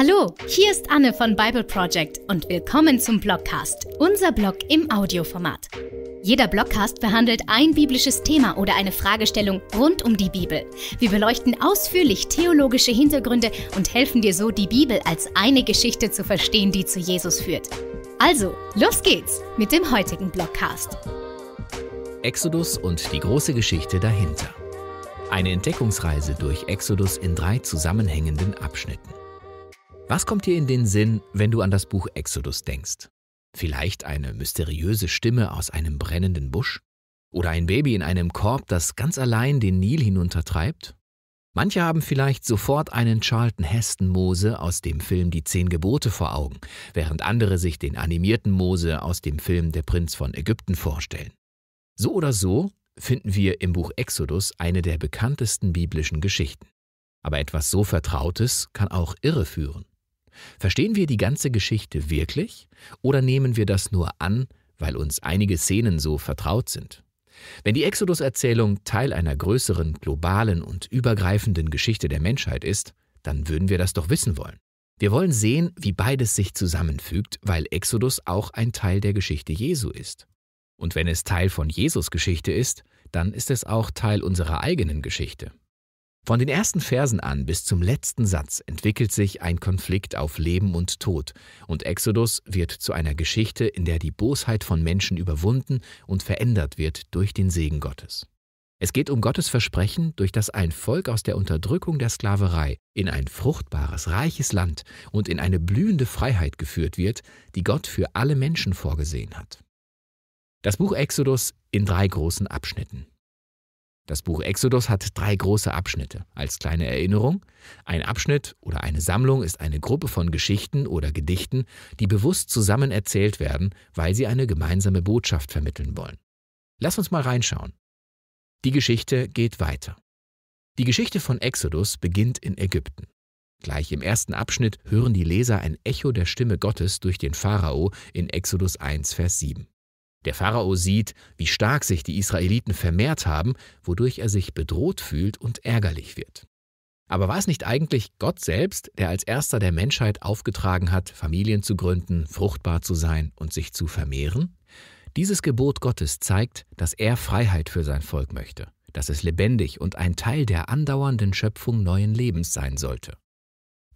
Hallo, hier ist Anne von Bible Project und willkommen zum Blogcast, unser Blog im Audioformat. Jeder Blogcast behandelt ein biblisches Thema oder eine Fragestellung rund um die Bibel. Wir beleuchten ausführlich theologische Hintergründe und helfen dir so, die Bibel als eine Geschichte zu verstehen, die zu Jesus führt. Also, los geht's mit dem heutigen Blogcast. Exodus und die große Geschichte dahinter. Eine Entdeckungsreise durch Exodus in drei zusammenhängenden Abschnitten. Was kommt dir in den Sinn, wenn du an das Buch Exodus denkst? Vielleicht eine mysteriöse Stimme aus einem brennenden Busch? Oder ein Baby in einem Korb, das ganz allein den Nil hinuntertreibt? Manche haben vielleicht sofort einen Charlton Heston Mose aus dem Film Die Zehn Gebote vor Augen, während andere sich den animierten Mose aus dem Film Der Prinz von Ägypten vorstellen. So oder so finden wir im Buch Exodus eine der bekanntesten biblischen Geschichten. Aber etwas so Vertrautes kann auch irreführen. Verstehen wir die ganze Geschichte wirklich oder nehmen wir das nur an, weil uns einige Szenen so vertraut sind? Wenn die Exodus-Erzählung Teil einer größeren, globalen und übergreifenden Geschichte der Menschheit ist, dann würden wir das doch wissen wollen. Wir wollen sehen, wie beides sich zusammenfügt, weil Exodus auch ein Teil der Geschichte Jesu ist. Und wenn es Teil von Jesus Geschichte ist, dann ist es auch Teil unserer eigenen Geschichte. Von den ersten Versen an bis zum letzten Satz entwickelt sich ein Konflikt auf Leben und Tod, und Exodus wird zu einer Geschichte, in der die Bosheit von Menschen überwunden und verändert wird durch den Segen Gottes. Es geht um Gottes Versprechen, durch das ein Volk aus der Unterdrückung der Sklaverei in ein fruchtbares, reiches Land und in eine blühende Freiheit geführt wird, die Gott für alle Menschen vorgesehen hat. Das Buch Exodus in drei großen Abschnitten. Das Buch Exodus hat drei große Abschnitte. Als kleine Erinnerung, ein Abschnitt oder eine Sammlung ist eine Gruppe von Geschichten oder Gedichten, die bewusst zusammen erzählt werden, weil sie eine gemeinsame Botschaft vermitteln wollen. Lass uns mal reinschauen. Die Geschichte geht weiter. Die Geschichte von Exodus beginnt in Ägypten. Gleich im ersten Abschnitt hören die Leser ein Echo der Stimme Gottes durch den Pharao in Exodus 1, Vers 7. Der Pharao sieht, wie stark sich die Israeliten vermehrt haben, wodurch er sich bedroht fühlt und ärgerlich wird. Aber war es nicht eigentlich Gott selbst, der als erster der Menschheit aufgetragen hat, Familien zu gründen, fruchtbar zu sein und sich zu vermehren? Dieses Gebot Gottes zeigt, dass er Freiheit für sein Volk möchte, dass es lebendig und ein Teil der andauernden Schöpfung neuen Lebens sein sollte.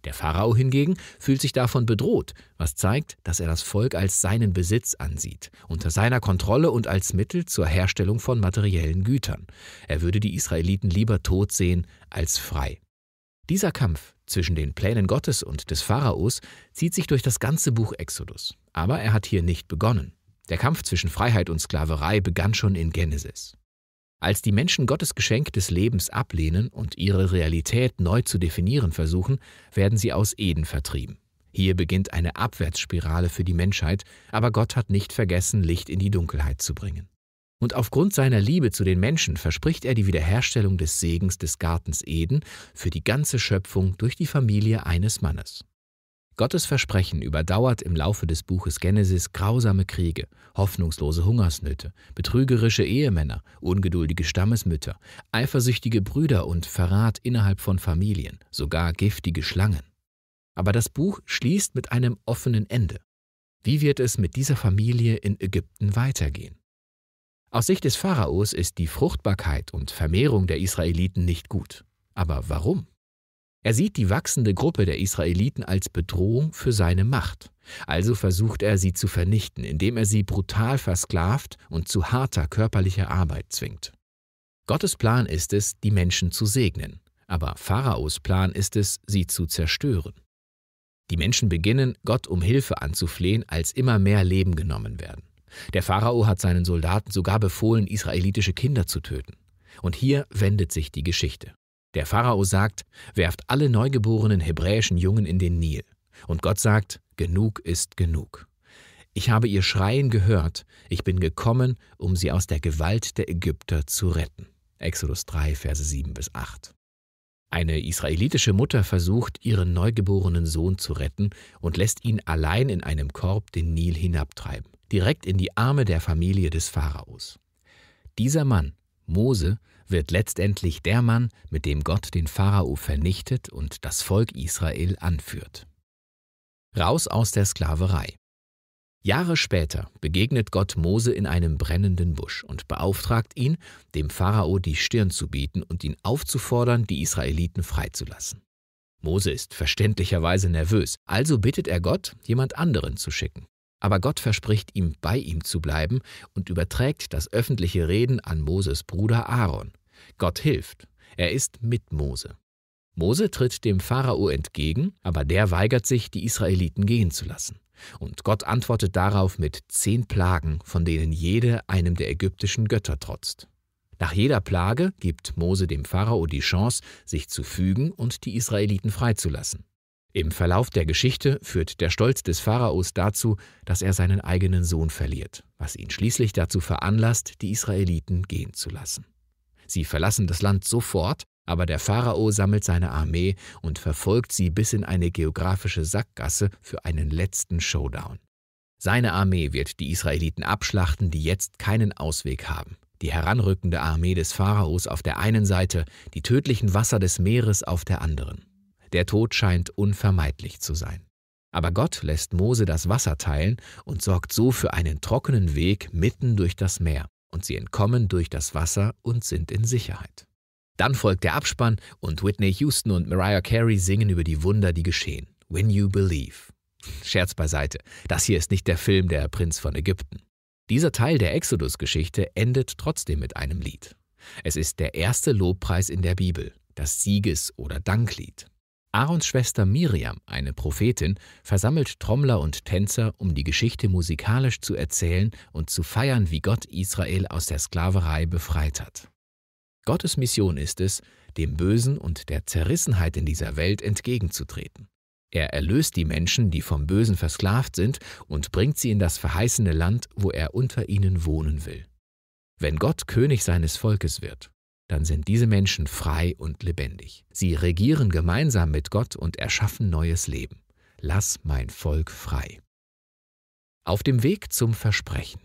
Der Pharao hingegen fühlt sich davon bedroht, was zeigt, dass er das Volk als seinen Besitz ansieht, unter seiner Kontrolle und als Mittel zur Herstellung von materiellen Gütern. Er würde die Israeliten lieber tot sehen als frei. Dieser Kampf zwischen den Plänen Gottes und des Pharaos zieht sich durch das ganze Buch Exodus. Aber er hat hier nicht begonnen. Der Kampf zwischen Freiheit und Sklaverei begann schon in Genesis. Als die Menschen Gottes Geschenk des Lebens ablehnen und ihre Realität neu zu definieren versuchen, werden sie aus Eden vertrieben. Hier beginnt eine Abwärtsspirale für die Menschheit, aber Gott hat nicht vergessen, Licht in die Dunkelheit zu bringen. Und aufgrund seiner Liebe zu den Menschen verspricht er die Wiederherstellung des Segens des Gartens Eden für die ganze Schöpfung durch die Familie eines Mannes. Gottes Versprechen überdauert im Laufe des Buches Genesis grausame Kriege, hoffnungslose Hungersnöte, betrügerische Ehemänner, ungeduldige Stammesmütter, eifersüchtige Brüder und Verrat innerhalb von Familien, sogar giftige Schlangen. Aber das Buch schließt mit einem offenen Ende. Wie wird es mit dieser Familie in Ägypten weitergehen? Aus Sicht des Pharaos ist die Fruchtbarkeit und Vermehrung der Israeliten nicht gut. Aber warum? Er sieht die wachsende Gruppe der Israeliten als Bedrohung für seine Macht. Also versucht er, sie zu vernichten, indem er sie brutal versklavt und zu harter körperlicher Arbeit zwingt. Gottes Plan ist es, die Menschen zu segnen, aber Pharaos Plan ist es, sie zu zerstören. Die Menschen beginnen, Gott um Hilfe anzuflehen, als immer mehr Leben genommen werden. Der Pharao hat seinen Soldaten sogar befohlen, israelitische Kinder zu töten. Und hier wendet sich die Geschichte. Der Pharao sagt, werft alle neugeborenen hebräischen Jungen in den Nil. Und Gott sagt, genug ist genug. Ich habe ihr Schreien gehört, ich bin gekommen, um sie aus der Gewalt der Ägypter zu retten. Exodus 3, Verse 7 bis 8. Eine israelitische Mutter versucht, ihren neugeborenen Sohn zu retten und lässt ihn allein in einem Korb den Nil hinabtreiben, direkt in die Arme der Familie des Pharaos. Dieser Mann, Mose, wird letztendlich der Mann, mit dem Gott den Pharao vernichtet und das Volk Israel anführt. Raus aus der Sklaverei. Jahre später begegnet Gott Mose in einem brennenden Busch und beauftragt ihn, dem Pharao die Stirn zu bieten und ihn aufzufordern, die Israeliten freizulassen. Mose ist verständlicherweise nervös, also bittet er Gott, jemand anderen zu schicken. Aber Gott verspricht ihm, bei ihm zu bleiben und überträgt das öffentliche Reden an Moses Bruder Aaron. Gott hilft. Er ist mit Mose. Mose tritt dem Pharao entgegen, aber der weigert sich, die Israeliten gehen zu lassen. Und Gott antwortet darauf mit zehn Plagen, von denen jede einem der ägyptischen Götter trotzt. Nach jeder Plage gibt Mose dem Pharao die Chance, sich zu fügen und die Israeliten freizulassen. Im Verlauf der Geschichte führt der Stolz des Pharaos dazu, dass er seinen eigenen Sohn verliert, was ihn schließlich dazu veranlasst, die Israeliten gehen zu lassen. Sie verlassen das Land sofort, aber der Pharao sammelt seine Armee und verfolgt sie bis in eine geografische Sackgasse für einen letzten Showdown. Seine Armee wird die Israeliten abschlachten, die jetzt keinen Ausweg haben. Die heranrückende Armee des Pharaos auf der einen Seite, die tödlichen Wasser des Meeres auf der anderen. Der Tod scheint unvermeidlich zu sein. Aber Gott lässt Mose das Wasser teilen und sorgt so für einen trockenen Weg mitten durch das Meer und sie entkommen durch das Wasser und sind in Sicherheit. Dann folgt der Abspann und Whitney Houston und Mariah Carey singen über die Wunder, die geschehen. When You Believe. Scherz beiseite, das hier ist nicht der Film Der Prinz von Ägypten. Dieser Teil der Exodus-Geschichte endet trotzdem mit einem Lied. Es ist der erste Lobpreis in der Bibel, das Sieges- oder Danklied. Aarons Schwester Miriam, eine Prophetin, versammelt Trommler und Tänzer, um die Geschichte musikalisch zu erzählen und zu feiern, wie Gott Israel aus der Sklaverei befreit hat. Gottes Mission ist es, dem Bösen und der Zerrissenheit in dieser Welt entgegenzutreten. Er erlöst die Menschen, die vom Bösen versklavt sind, und bringt sie in das verheißene Land, wo er unter ihnen wohnen will. Wenn Gott König seines Volkes wird, dann sind diese Menschen frei und lebendig. Sie regieren gemeinsam mit Gott und erschaffen neues Leben. Lass mein Volk frei. Auf dem Weg zum Versprechen.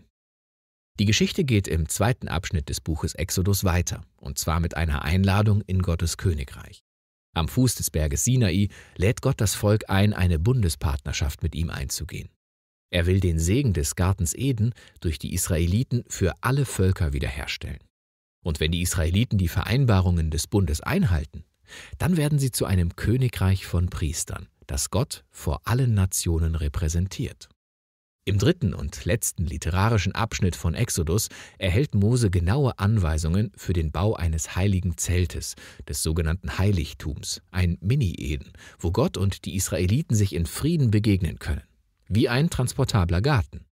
Die Geschichte geht im zweiten Abschnitt des Buches Exodus weiter, und zwar mit einer Einladung in Gottes Königreich. Am Fuß des Berges Sinai lädt Gott das Volk ein, eine Bundespartnerschaft mit ihm einzugehen. Er will den Segen des Gartens Eden durch die Israeliten für alle Völker wiederherstellen. Und wenn die Israeliten die Vereinbarungen des Bundes einhalten, dann werden sie zu einem Königreich von Priestern, das Gott vor allen Nationen repräsentiert. Im dritten und letzten literarischen Abschnitt von Exodus erhält Mose genaue Anweisungen für den Bau eines heiligen Zeltes, des sogenannten Heiligtums, ein Mini-Eden, wo Gott und die Israeliten sich in Frieden begegnen können, wie ein transportabler Garten.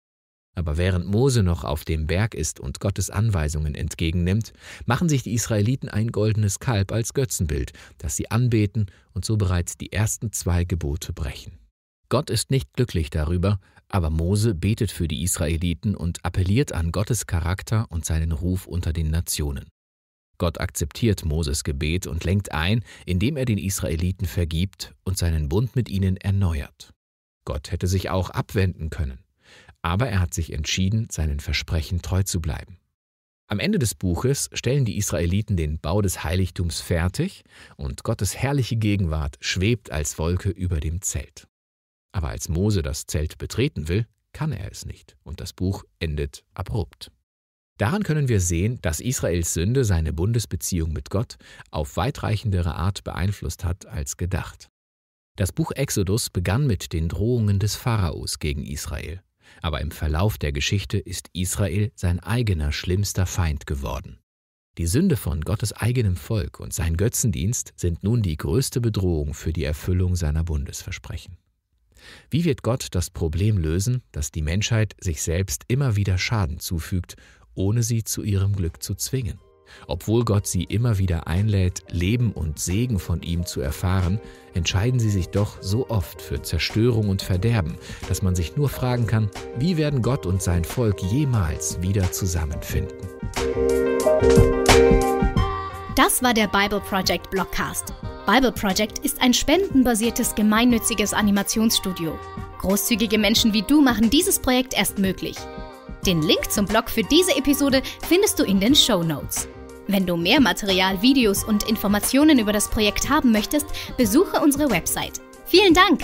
Aber während Mose noch auf dem Berg ist und Gottes Anweisungen entgegennimmt, machen sich die Israeliten ein goldenes Kalb als Götzenbild, das sie anbeten und so bereits die ersten zwei Gebote brechen. Gott ist nicht glücklich darüber, aber Mose betet für die Israeliten und appelliert an Gottes Charakter und seinen Ruf unter den Nationen. Gott akzeptiert Moses Gebet und lenkt ein, indem er den Israeliten vergibt und seinen Bund mit ihnen erneuert. Gott hätte sich auch abwenden können aber er hat sich entschieden, seinen Versprechen treu zu bleiben. Am Ende des Buches stellen die Israeliten den Bau des Heiligtums fertig und Gottes herrliche Gegenwart schwebt als Wolke über dem Zelt. Aber als Mose das Zelt betreten will, kann er es nicht und das Buch endet abrupt. Daran können wir sehen, dass Israels Sünde seine Bundesbeziehung mit Gott auf weitreichendere Art beeinflusst hat als gedacht. Das Buch Exodus begann mit den Drohungen des Pharaos gegen Israel aber im Verlauf der Geschichte ist Israel sein eigener schlimmster Feind geworden. Die Sünde von Gottes eigenem Volk und sein Götzendienst sind nun die größte Bedrohung für die Erfüllung seiner Bundesversprechen. Wie wird Gott das Problem lösen, dass die Menschheit sich selbst immer wieder Schaden zufügt, ohne sie zu ihrem Glück zu zwingen? Obwohl Gott sie immer wieder einlädt, Leben und Segen von ihm zu erfahren, entscheiden sie sich doch so oft für Zerstörung und Verderben, dass man sich nur fragen kann, wie werden Gott und sein Volk jemals wieder zusammenfinden? Das war der Bible Project Blogcast. Bible Project ist ein spendenbasiertes gemeinnütziges Animationsstudio. Großzügige Menschen wie du machen dieses Projekt erst möglich. Den Link zum Blog für diese Episode findest du in den Show Notes. Wenn du mehr Material, Videos und Informationen über das Projekt haben möchtest, besuche unsere Website. Vielen Dank!